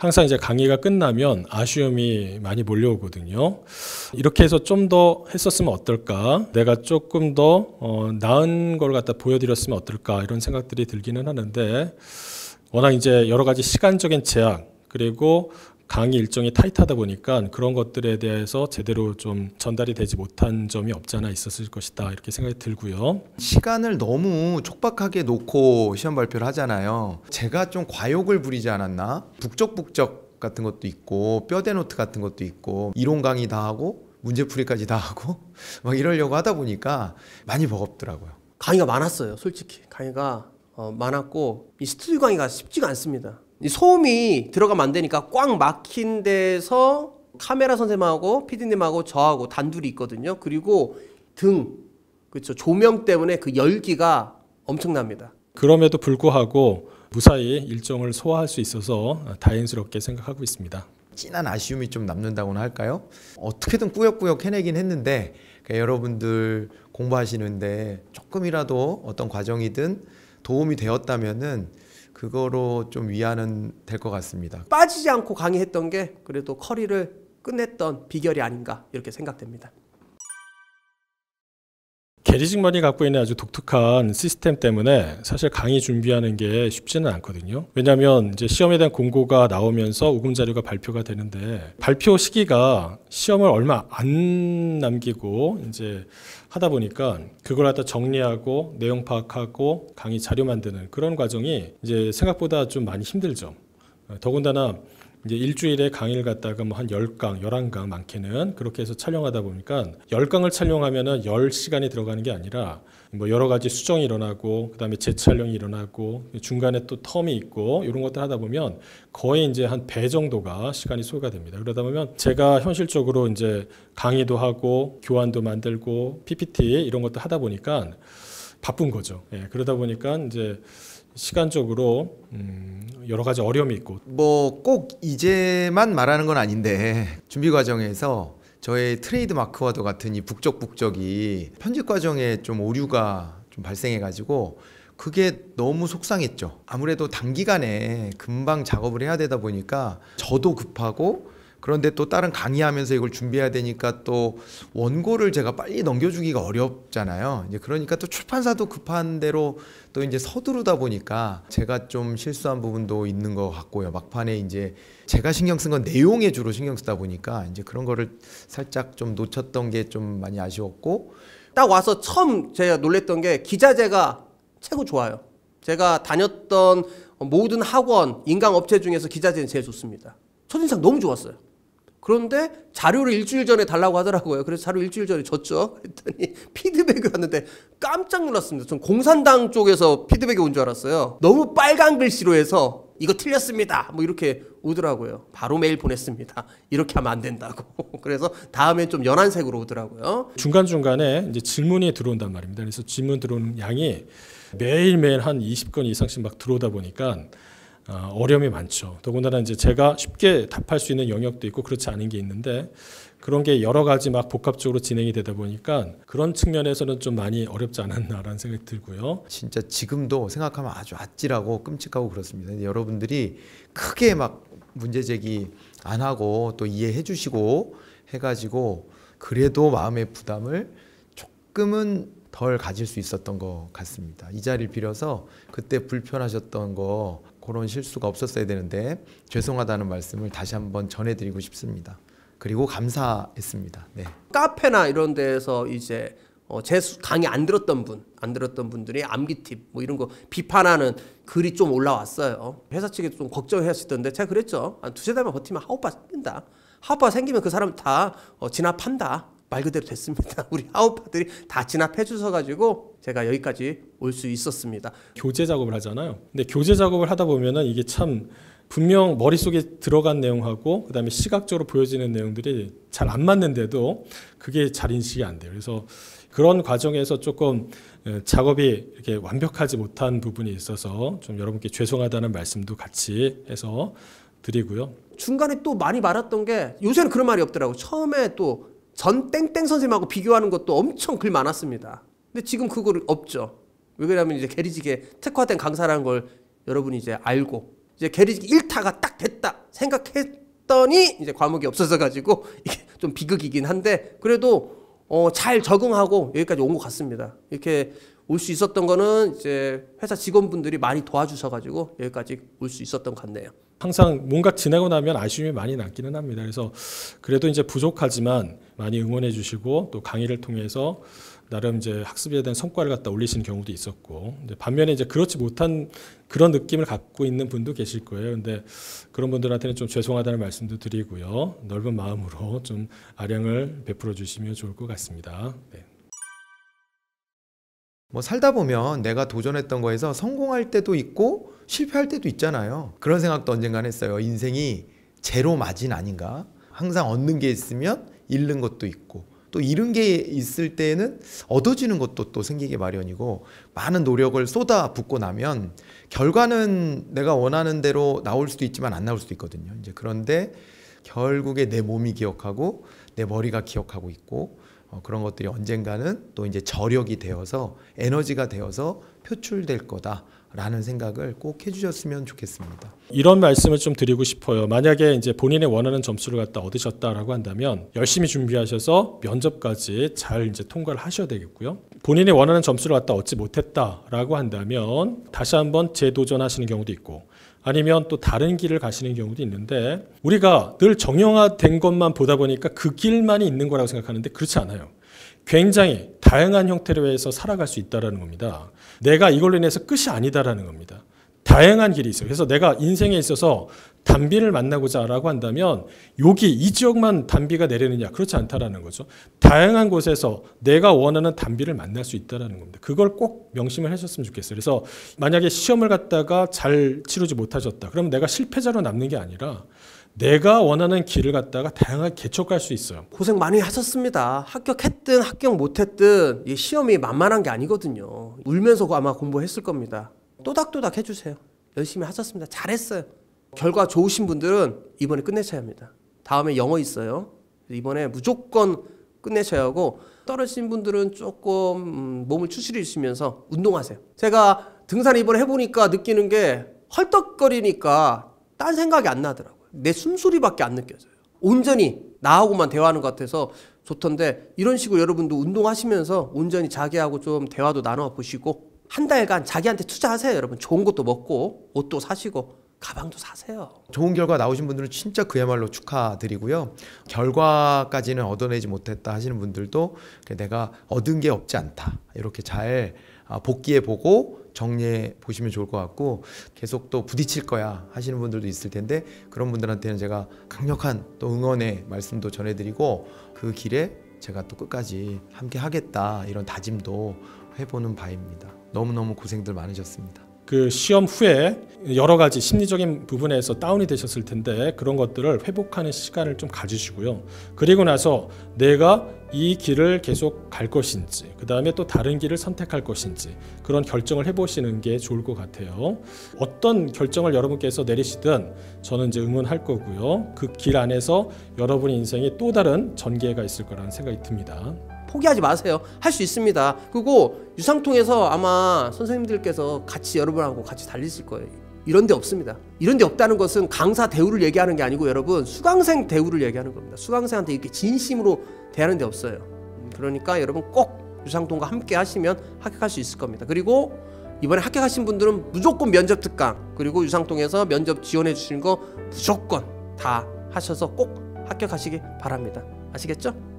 항상 이제 강의가 끝나면 아쉬움이 많이 몰려오거든요. 이렇게 해서 좀 더 했었으면 어떨까? 내가 조금 더 어, 나은 걸 갖다 보여드렸으면 어떨까? 이런 생각들이 들기는 하는데 워낙 이제 여러 가지 시간적인 제약 그리고 강의 일정이 타이트하다 보니까 그런 것들에 대해서 제대로 좀 전달이 되지 못한 점이 없지 않아 있었을 것이다 이렇게 생각이 들고요. 시간을 너무 촉박하게 놓고 시험 발표를 하잖아요. 제가 좀 과욕을 부리지 않았나? 북적북적 같은 것도 있고 뼈대 노트 같은 것도 있고 이론 강의 다 하고 문제풀이까지 다 하고 막 이러려고 하다 보니까 많이 버겁더라고요. 강의가 많았어요, 솔직히. 강의가 어, 많았고 이 스튜디오 강의가 쉽지가 않습니다. 소음이 들어가면 안 되니까 꽉 막힌 데서 카메라 선생님하고 피디님하고 저하고 단둘이 있거든요. 그리고 등, 그렇죠. 조명 때문에 그 열기가 엄청납니다. 그럼에도 불구하고 무사히 일정을 소화할 수 있어서 다행스럽게 생각하고 있습니다. 진한 아쉬움이 좀 남는다고나 할까요? 어떻게든 꾸역꾸역 해내긴 했는데 그러니까 여러분들 공부하시는데 조금이라도 어떤 과정이든 도움이 되었다면은 그거로 좀 위안은 될 것 같습니다. 빠지지 않고 강의했던 게 그래도 커리를 끝냈던 비결이 아닌가 이렇게 생각됩니다. 게리직만이 갖고 있는 아주 독특한 시스템 때문에 사실 강의 준비하는 게 쉽지는 않거든요. 왜냐하면 이제 시험에 대한 공고가 나오면서 오금 자료가 발표가 되는데 발표 시기가 시험을 얼마 안 남기고 이제 하다 보니까 그걸 갖다 정리하고 내용 파악하고 강의 자료 만드는 그런 과정이 이제 생각보다 좀 많이 힘들죠. 더군다나 이제 일주일에 강의를 갔다가 뭐한 10강, 11강 많게는 그렇게 해서 촬영하다 보니까 10강을 촬영하면은 10시간이 들어가는 게 아니라 뭐 여러 가지 수정이 일어나고 그다음에 재촬영이 일어나고 중간에 또 텀이 있고 이런 것들 하다 보면 거의 이제 한 배 정도가 시간이 소요가 됩니다. 그러다 보면 제가 현실적으로 이제 강의도 하고 교환도 만들고 PPT 이런 것도 하다 보니까 바쁜 거죠. 예, 그러다 보니까 이제 시간적으로 음, 여러 가지 어려움이 있고 뭐 꼭 이제만 말하는 건 아닌데 준비 과정에서 저의 트레이드 마크와도 같은 이 북적북적이 편집 과정에 좀 오류가 좀 발생해가지고 그게 너무 속상했죠. 아무래도 단기간에 금방 작업을 해야 되다 보니까 저도 급하고 그런데 또 다른 강의하면서 이걸 준비해야 되니까 또 원고를 제가 빨리 넘겨주기가 어렵잖아요. 이제 그러니까 또 출판사도 급한 대로 또 이제 서두르다 보니까 제가 좀 실수한 부분도 있는 것 같고요. 막판에 이제 제가 신경 쓴 건 내용에 주로 신경 쓰다 보니까 이제 그런 거를 살짝 좀 놓쳤던 게 좀 많이 아쉬웠고 딱 와서 처음 제가 놀랬던 게 기자재가 최고 좋아요. 제가 다녔던 모든 학원, 인강업체 중에서 기자재는 제일 좋습니다. 첫인상 너무 좋았어요. 그런데 자료를 일주일 전에 달라고 하더라고요. 그래서 자료 일주일 전에 줬죠. 그랬더니 피드백이 왔는데 깜짝 놀랐습니다. 전 공산당 쪽에서 피드백이 온 줄 알았어요. 너무 빨간 글씨로 해서 이거 틀렸습니다. 뭐 이렇게 오더라고요. 바로 메일 보냈습니다. 이렇게 하면 안 된다고. 그래서 다음엔 좀 연한색으로 오더라고요. 중간중간에 이제 질문이 들어온단 말입니다. 그래서 질문 들어오는 양이 매일매일 한 20건 이상씩 막 들어오다 보니까 아, 어려움이 많죠. 더군다나 이제 제가 쉽게 답할 수 있는 영역도 있고 그렇지 않은 게 있는데 그런 게 여러 가지 막 복합적으로 진행이 되다 보니까 그런 측면에서는 좀 많이 어렵지 않았나라는 생각이 들고요. 진짜 지금도 생각하면 아주 아찔하고 끔찍하고 그렇습니다. 여러분들이 크게 막 문제 제기 안 하고 또 이해해 주시고 해가지고 그래도 마음의 부담을 조금은 덜 가질 수 있었던 것 같습니다. 이 자리를 빌어서 그때 불편하셨던 거 그런 실수가 없었어야 되는데 죄송하다는 말씀을 다시 한번 전해드리고 싶습니다. 그리고 감사했습니다. 네. 카페나 이런 데에서 이제 어, 제 강의 안 들었던 분, 안 들었던 분들이 암기팁 뭐 이런 거 비판하는 글이 좀 올라왔어요. 회사 측에 좀 걱정하시던데 제가 그랬죠. 한 두세 달만 버티면 하우파 생긴다. 하우파 생기면 그 사람 다 어, 진압한다. 말 그대로 됐습니다. 우리 하우파들이 다 진압해 주셔 가지고 제가 여기까지 올 수 있었습니다. 교재 작업을 하잖아요. 근데 교재 작업을 하다 보면은 이게 참 분명 머릿속에 들어간 내용하고 그다음에 시각적으로 보여지는 내용들이 잘 안 맞는데도 그게 잘 인식이 안 돼요. 그래서 그런 과정에서 조금 예, 작업이 이렇게 완벽하지 못한 부분이 있어서 좀 여러분께 죄송하다는 말씀도 같이 해서 드리고요. 중간에 또 많이 말았던 게 요새는 그런 말이 없더라고. 처음에 또 전 땡땡 선생님하고 비교하는 것도 엄청 글 많았습니다. 근데 지금 그거를 없죠. 왜 그러냐면 이제 게리직에 특화된 강사라는 걸 여러분이 이제 알고 이제 게리직 1타가 딱 됐다 생각했더니 이제 과목이 없어서 가지고 이게 좀 비극이긴 한데 그래도 어 잘 적응하고 여기까지 온 것 같습니다. 이렇게 올 수 있었던 거는 이제 회사 직원분들이 많이 도와주셔 가지고 여기까지 올 수 있었던 것 같네요. 항상 뭔가 지나고 나면 아쉬움이 많이 남기는 합니다. 그래서 그래도 이제 부족하지만 많이 응원해 주시고 또 강의를 통해서 나름 이제 학습에 대한 성과를 갖다 올리시는 경우도 있었고 반면에 이제 그렇지 못한 그런 느낌을 갖고 있는 분도 계실 거예요. 근데 그런 분들한테는 좀 죄송하다는 말씀도 드리고요. 넓은 마음으로 좀 아량을 베풀어 주시면 좋을 것 같습니다. 네. 뭐 살다 보면 내가 도전했던 거에서 성공할 때도 있고 실패할 때도 있잖아요. 그런 생각도 언젠간 했어요. 인생이 제로 마진 아닌가? 항상 얻는 게 있으면 잃는 것도 있고 또 잃은 게 있을 때는 에 얻어지는 것도 또 생기기 마련이고 많은 노력을 쏟아 붓고 나면 결과는 내가 원하는 대로 나올 수도 있지만 안 나올 수도 있거든요. 이제 그런데 결국에 내 몸이 기억하고 내 머리가 기억하고 있고 어, 그런 것들이 언젠가는 또 이제 저력이 되어서 에너지가 되어서 표출될 거다. 라는 생각을 꼭 해주셨으면 좋겠습니다. 이런 말씀을 좀 드리고 싶어요. 만약에 이제 본인의 원하는 점수를 갖다 얻으셨다라고 한다면 열심히 준비하셔서 면접까지 잘 이제 통과를 하셔야 되겠고요. 본인이 원하는 점수를 갖다 얻지 못했다라고 한다면 다시 한번 재도전하시는 경우도 있고 아니면 또 다른 길을 가시는 경우도 있는데 우리가 늘 정형화된 것만 보다 보니까 그 길만이 있는 거라고 생각하는데 그렇지 않아요. 굉장히 다양한 형태로 해서 살아갈 수 있다라는 겁니다. 내가 이걸로 인해서 끝이 아니다라는 겁니다. 다양한 길이 있어요. 그래서 내가 인생에 있어서 단비를 만나고자라고 한다면 여기 이 지역만 단비가 내리느냐 그렇지 않다라는 거죠. 다양한 곳에서 내가 원하는 단비를 만날 수 있다라는 겁니다. 그걸 꼭 명심을 하셨으면 좋겠어요. 그래서 만약에 시험을 갖다가 잘 치르지 못하셨다. 그러면 내가 실패자로 남는 게 아니라 내가 원하는 길을 갔다가 다양하게 개척할 수 있어요. 고생 많이 하셨습니다. 합격했든 합격 못했든 시험이 만만한 게 아니거든요. 울면서 그 아마 공부했을 겁니다. 또닥또닥 해주세요. 열심히 하셨습니다. 잘했어요. 결과 좋으신 분들은 이번에 끝내셔야 합니다. 다음에 영어 있어요. 이번에 무조건 끝내셔야 하고 떨어진 분들은 조금 음, 몸을 추스리시면서 운동하세요. 제가 등산 이번에 해보니까 느끼는 게 헐떡거리니까 딴 생각이 안 나더라고요. 내 숨소리밖에 안 느껴져요. 온전히 나하고만 대화하는 것 같아서 좋던데 이런 식으로 여러분도 운동하시면서 온전히 자기하고 좀 대화도 나눠 보시고 한 달간 자기한테 투자하세요 여러분 좋은 것도 먹고 옷도 사시고 가방도 사세요. 좋은 결과 나오신 분들은 진짜 그야말로 축하드리고요. 결과까지는 얻어내지 못했다 하시는 분들도 내가 얻은 게 없지 않다. 이렇게 잘 아, 복기해 보고 정리해 보시면 좋을 것 같고 계속 또 부딪힐 거야 하시는 분들도 있을 텐데 그런 분들한테는 제가 강력한 또 응원의 말씀도 전해드리고 그 길에 제가 또 끝까지 함께 하겠다 이런 다짐도 해보는 바입니다. 너무너무 고생들 많으셨습니다. 그 시험 후에 여러 가지 심리적인 부분에서 다운이 되셨을 텐데 그런 것들을 회복하는 시간을 좀 가지시고요. 그리고 나서 내가 이 길을 계속 갈 것인지 그 다음에 또 다른 길을 선택할 것인지 그런 결정을 해보시는 게 좋을 것 같아요. 어떤 결정을 여러분께서 내리시든 저는 이제 응원할 거고요. 그 길 안에서 여러분 인생에 또 다른 전개가 있을 거라는 생각이 듭니다. 포기하지 마세요. 할 수 있습니다. 그리고 유상통에서 아마 선생님들께서 같이 여러분하고 같이 달리실 거예요. 이런 데 없습니다. 이런 데 없다는 것은 강사 대우를 얘기하는 게 아니고 여러분 수강생 대우를 얘기하는 겁니다. 수강생한테 이렇게 진심으로 대하는 데 없어요. 음, 그러니까 여러분 꼭 유상통과 함께 하시면 합격할 수 있을 겁니다. 그리고 이번에 합격하신 분들은 무조건 면접 특강 그리고 유상통에서 면접 지원해 주시는 거 무조건 다 하셔서 꼭 합격하시기 바랍니다. 아시겠죠?